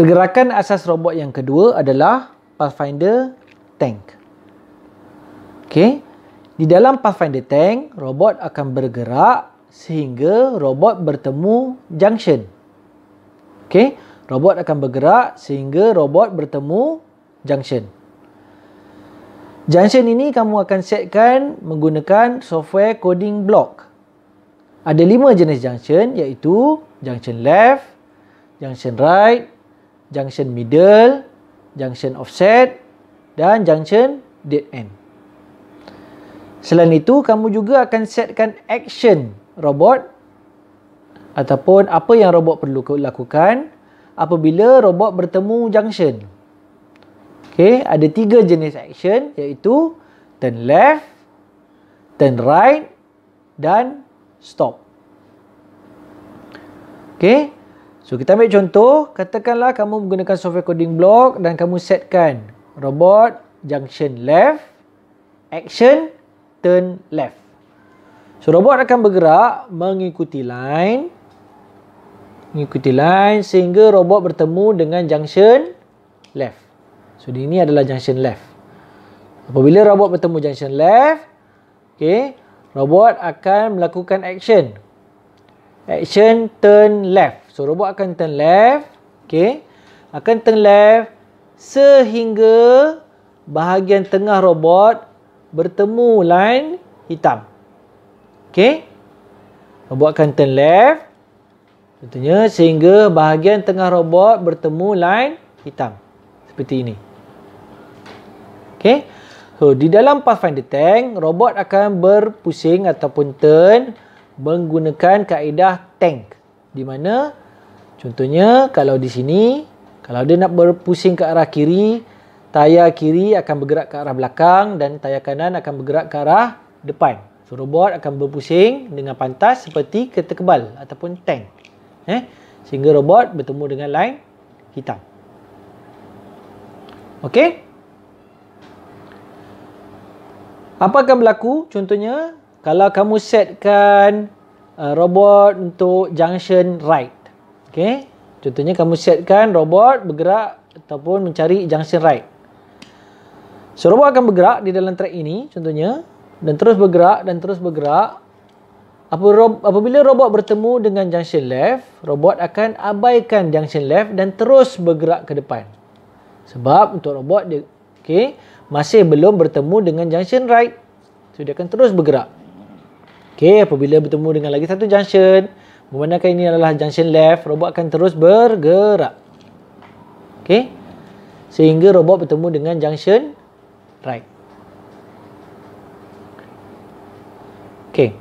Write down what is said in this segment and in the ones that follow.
Pergerakan asas robot yang kedua adalah Pathfinder Tank. Okey. Di dalam Pathfinder Tank, robot akan bergerak sehingga robot bertemu junction. Okey, robot akan bergerak sehingga robot bertemu junction. Junction ini kamu akan setkan menggunakan software coding block. Ada lima jenis junction iaitu junction left, junction right, junction middle, junction offset dan junction dead end. Selain itu, kamu juga akan setkan action robot ataupun apa yang robot perlu lakukan apabila robot bertemu junction. Okay, ada tiga jenis action iaitu turn left, turn right dan stop. Okay, So kita ambil contoh, katakanlah kamu menggunakan software coding block dan kamu setkan robot junction left, action turn left. So robot akan bergerak mengikuti line, mengikuti line sehingga robot bertemu dengan junction left. So ini adalah junction left. Apabila robot bertemu junction left, okay, robot akan melakukan action. Action turn left. So robot akan turn left. Okay. Akan turn left sehingga bahagian tengah robot bertemu line hitam. Okay. Robot akan turn left. Contohnya sehingga bahagian tengah robot bertemu line hitam. Seperti ini. Okay. So di dalam Pathfinder Tank, robot akan berpusing ataupun turn menggunakan kaedah tank. Di mana Contohnya kalau di sini, kalau dia nak berpusing ke arah kiri, tayar kiri akan bergerak ke arah belakang dan tayar kanan akan bergerak ke arah depan. So, robot akan berpusing dengan pantas seperti kereta kebal ataupun tank. Eh? Sehingga robot bertemu dengan line hitam. Okey? Apa akan berlaku contohnya kalau kamu setkan uh, robot untuk junction right? Okay. Contohnya kamu setkan robot bergerak ataupun mencari junction right. So robot akan bergerak di dalam track ini contohnya. Dan terus bergerak dan terus bergerak. Apabila robot bertemu dengan junction left, robot akan abaikan junction left dan terus bergerak ke depan. Sebab untuk robot dia okay, masih belum bertemu dengan junction right. So dia akan terus bergerak. Okay, apabila bertemu dengan lagi satu junction, Memandangkan ini adalah junction left, robot akan terus bergerak. Okey. Sehingga robot bertemu dengan junction right. Okey.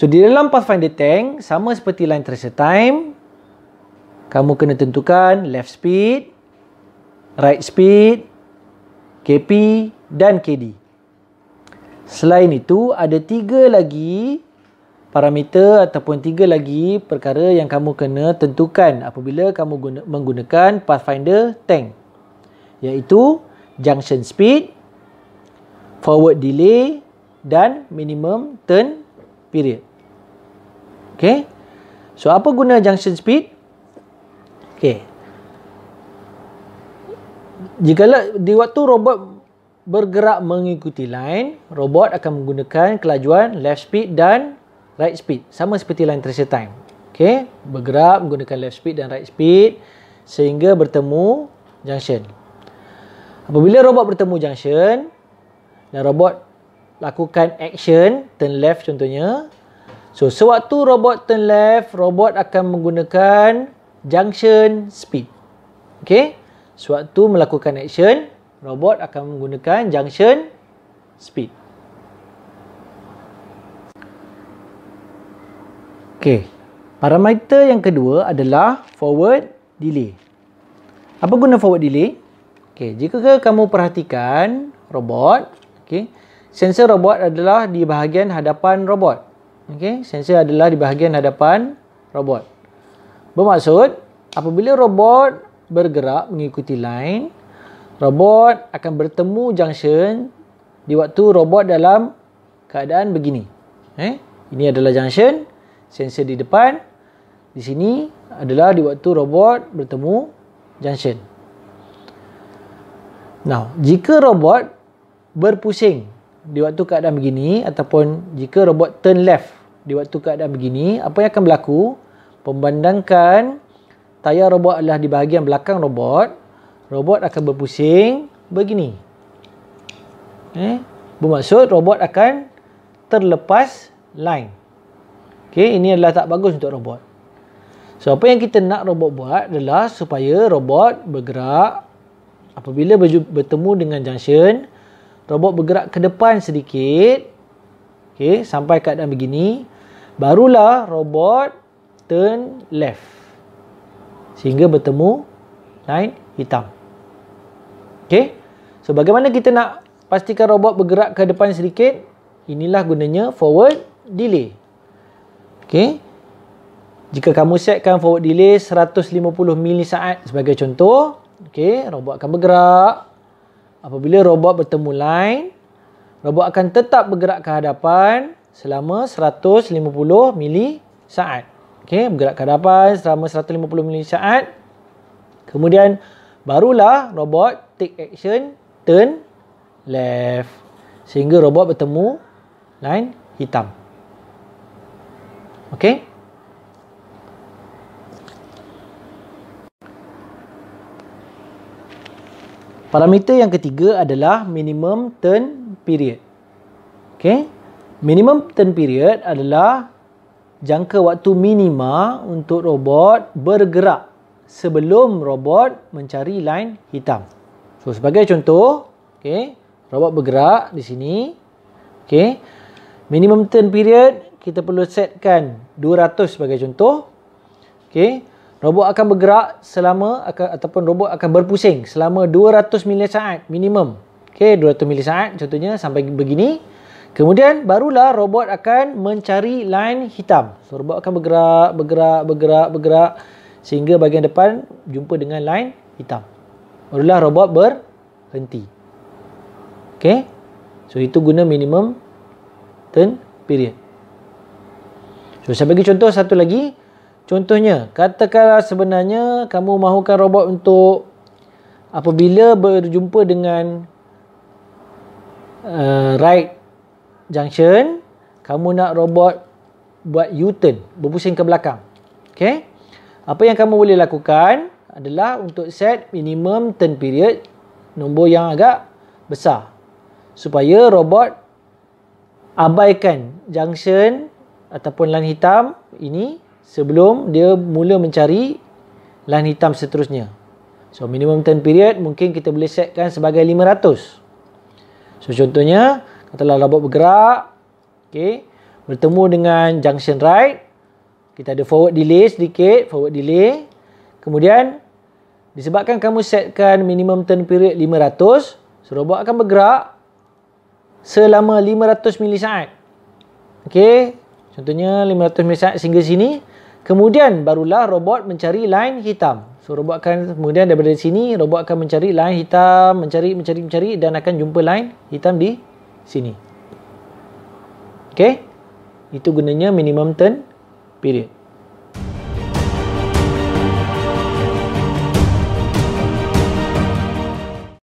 So di dalam pathfinder tank sama seperti line tracer time, kamu kena tentukan left speed, right speed, KP dan KD. Selain itu ada tiga lagi parameter ataupun tiga lagi perkara yang kamu kena tentukan apabila kamu guna, menggunakan Pathfinder tank iaitu junction speed, forward delay dan minimum turn period. Okey. So apa guna junction speed? Okey. Jika lah di waktu robot bergerak mengikuti line, robot akan menggunakan kelajuan left speed dan right speed sama seperti line tracer time okey bergerak menggunakan left speed dan right speed sehingga bertemu junction apabila robot bertemu junction dan robot lakukan action turn left contohnya so sewaktu robot turn left robot akan menggunakan junction speed okey sewaktu melakukan action robot akan menggunakan junction speed Okey. Parameter yang kedua adalah forward delay. Apa guna forward delay? Okey, jika kamu perhatikan robot, okey. Sensor robot adalah di bahagian hadapan robot. Okey, sensor adalah di bahagian hadapan robot. Bermaksud apabila robot bergerak mengikuti line, robot akan bertemu junction di waktu robot dalam keadaan begini. Eh, ini adalah junction, sensor di depan. Di sini adalah di waktu robot bertemu junction. Now, jika robot berpusing di waktu keadaan begini ataupun jika robot turn left di waktu keadaan begini, apa yang akan berlaku? Pembandangkan tayar robot adalah di bahagian belakang robot, robot akan berpusing begini. Eh, bermaksud robot akan terlepas line. Okay, ini adalah tak bagus untuk robot. So, apa yang kita nak robot buat adalah supaya robot bergerak apabila bertemu dengan junction, robot bergerak ke depan sedikit, okay, sampai keadaan begini, barulah robot turn left sehingga bertemu line hitam. Okay, so bagaimana kita nak pastikan robot bergerak ke depan sedikit? Inilah gunanya forward delay. Okey. Jika kamu setkan forward delay 150 milisaat sebagai contoh, okey, robot akan bergerak. Apabila robot bertemu line, robot akan tetap bergerak ke hadapan selama 150 milisaat. Okey, bergerak ke hadapan selama 150 milisaat. Kemudian barulah robot take action turn left sehingga robot bertemu line hitam. Okay. Parameter yang ketiga adalah minimum turn period. Okay. Minimum turn period adalah jangka waktu minima untuk robot bergerak sebelum robot mencari line hitam. So, sebagai contoh, okay, robot bergerak di sini. Okay. Minimum turn period kita perlu setkan 200 sebagai contoh. Okey, robot akan bergerak selama akan, ataupun robot akan berpusing selama 200 milisaat minimum. Okey, 200 milisaat contohnya sampai begini. Kemudian barulah robot akan mencari line hitam. So, robot akan bergerak, bergerak, bergerak, bergerak sehingga bahagian depan jumpa dengan line hitam. Barulah robot berhenti. Okey. So itu guna minimum turn period. So, saya bagi contoh satu lagi. Contohnya, katakanlah sebenarnya kamu mahukan robot untuk apabila berjumpa dengan uh, right junction, kamu nak robot buat U-turn, berpusing ke belakang. Okay? Apa yang kamu boleh lakukan adalah untuk set minimum turn period nombor yang agak besar supaya robot abaikan junction ataupun lan hitam ini sebelum dia mula mencari lan hitam seterusnya. So minimum turn period mungkin kita boleh setkan sebagai 500. So contohnya, katalah robot bergerak, okey, bertemu dengan junction right, kita ada forward delay sedikit, forward delay. Kemudian disebabkan kamu setkan minimum turn period 500, so robot akan bergerak selama 500 milisaat. Okey, Contohnya 500 ml sehingga sini. Kemudian barulah robot mencari line hitam. So robot akan kemudian daripada sini robot akan mencari line hitam, mencari mencari mencari dan akan jumpa line hitam di sini. Okey. Itu gunanya minimum turn period.